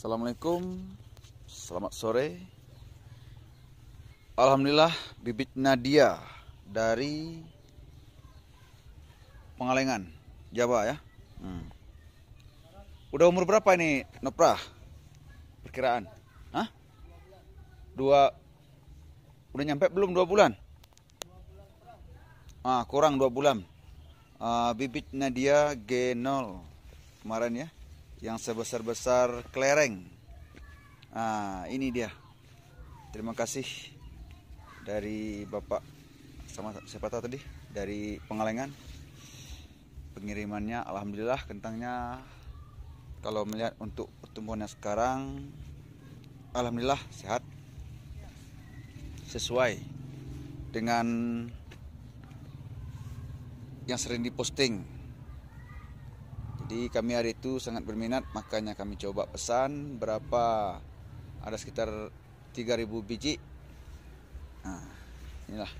Assalamualaikum Selamat sore Alhamdulillah bibit Nadia Dari Pengalengan Jawa ya hmm. Udah umur berapa ini Noprah? Perkiraan Hah? Dua Udah nyampe belum dua bulan? Ah, kurang dua bulan uh, Bibit Nadia G0 Kemarin ya yang sebesar-besar kelereng. Nah, ini dia. Terima kasih dari Bapak sama siapa tadi dari Pengalengan. Pengirimannya alhamdulillah kentangnya kalau melihat untuk pertumbuhannya sekarang alhamdulillah sehat. Sesuai dengan yang sering diposting jadi kami hari itu sangat berminat makanya kami coba pesan berapa ada sekitar 3000 biji. Nah, inilah.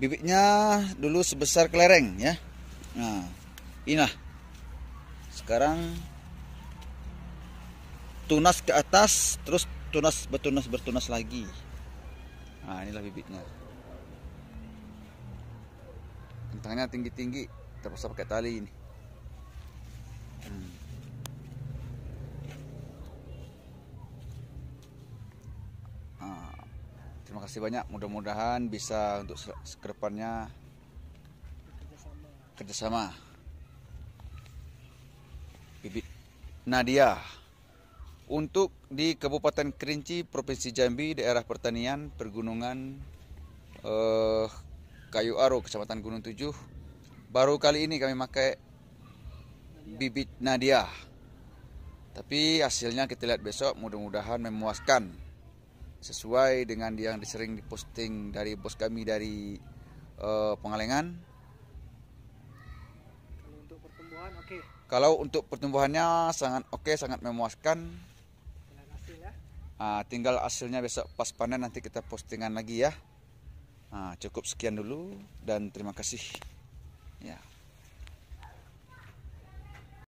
Bibitnya dulu sebesar kelereng ya. Nah, inilah. Sekarang tunas ke atas terus tunas bertunas bertunas lagi. Nah, inilah bibitnya. Kentangnya tinggi-tinggi kita pakai tali ini hmm. ah, terima kasih banyak mudah-mudahan bisa untuk kedepannya kerjasama bibit Nadia untuk di Kabupaten Kerinci, Provinsi Jambi, daerah pertanian, pergunungan, eh, Kayu Aro, Kecamatan Gunung Tujuh, baru kali ini kami pakai bibit Nadia tapi hasilnya kita lihat besok mudah-mudahan memuaskan sesuai dengan yang disering diposting dari bos kami dari uh, Pengalengan kalau untuk pertumbuhan okay. kalau untuk pertumbuhannya sangat oke okay, sangat memuaskan hasil, ya. uh, tinggal hasilnya besok pas panen nanti kita postingan lagi ya Nah, cukup sekian dulu dan terima kasih. Yeah.